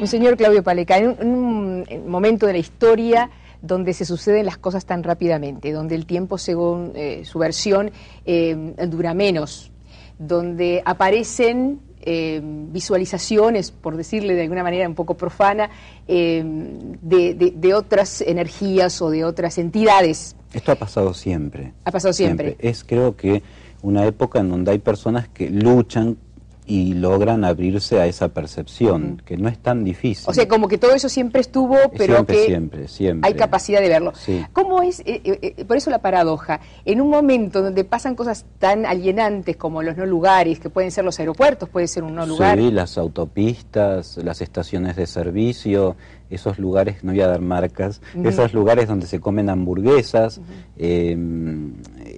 Un señor Claudio Paleca, en un, momento de la historia donde se suceden las cosas tan rápidamente, donde el tiempo, según eh, su versión, eh, dura menos, donde aparecen eh, visualizaciones, por decirle de alguna manera un poco profana, de, otras energías o de otras entidades. Esto ha pasado siempre. Ha pasado siempre. Es creo que una época en donde hay personas que luchan y logran abrirse a esa percepción, que no es tan difícil. O sea, como que todo eso siempre estuvo, pero que siempre, siempre. hay capacidad de verlo. Sí. ¿Cómo es, eh, eh, eh, por eso la paradoja, en un momento donde pasan cosas tan alienantes como los no lugares, que pueden ser los aeropuertos, puede ser un no lugar? Sí, las autopistas, las estaciones de servicio, esos lugares, no voy a dar marcas, esos lugares donde se comen hamburguesas,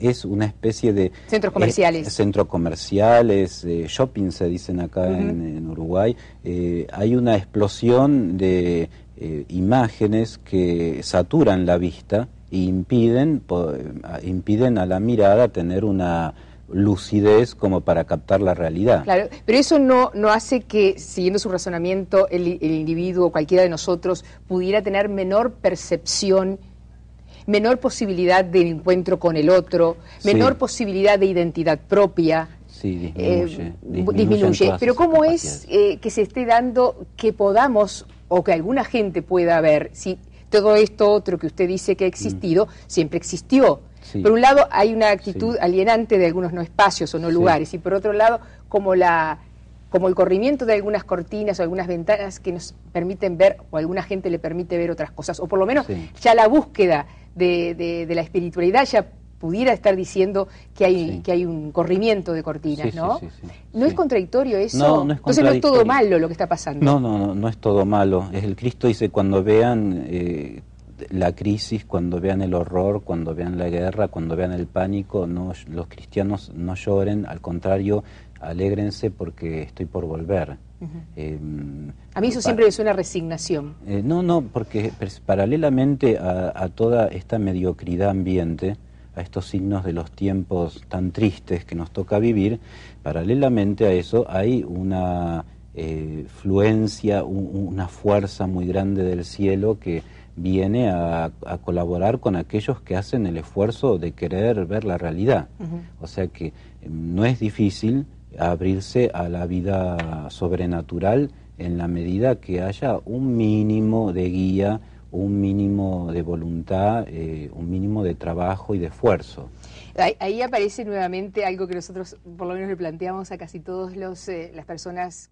es una especie de... Centros eh, comerciales. centros comerciales, eh, shopping se dicen acá en, Uruguay. Eh, hay una explosión de imágenes que saturan la vista e impiden, impiden a la mirada tener una lucidez como para captar la realidad. Claro, pero eso no, no hace que, siguiendo su razonamiento, el, el individuo, cualquiera de nosotros, pudiera tener menor percepción menor posibilidad de encuentro con el otro, menor posibilidad de identidad propia. Sí, disminuye. Eh, disminuye, Pero ¿cómo es eh, que se esté dando que podamos o que alguna gente pueda ver si todo esto otro que usted dice que ha existido mm. siempre existió? Por un lado hay una actitud alienante de algunos no espacios o no lugares y por otro lado como la como el corrimiento de algunas cortinas o algunas ventanas que nos permiten ver, o alguna gente le permite ver otras cosas, o por lo menos ya la búsqueda de, la espiritualidad ya pudiera estar diciendo que hay, que hay un corrimiento de cortinas, ¿no? ¿No es contradictorio eso? No, no es Entonces no es todo malo lo que está pasando. No, no, no, no es todo malo. Es el Cristo dice, cuando vean... Eh, la crisis, cuando vean el horror, cuando vean la guerra, cuando vean el pánico, no, los cristianos no lloren, al contrario, alégrense porque estoy por volver. Em, a mí eso siempre es suena resignación. Eh, no, no, porque paralelamente a, toda esta mediocridad ambiente, a estos signos de los tiempos tan tristes que nos toca vivir, paralelamente a eso hay una eh, fluencia, una fuerza muy grande del cielo que viene a, colaborar con aquellos que hacen el esfuerzo de querer ver la realidad. O sea que em, no es difícil abrirse a la vida sobrenatural en la medida que haya un mínimo de guía, un mínimo de voluntad, eh, un mínimo de trabajo y de esfuerzo. Ahí, aparece nuevamente algo que nosotros por lo menos le planteamos a casi todas eh, las personas.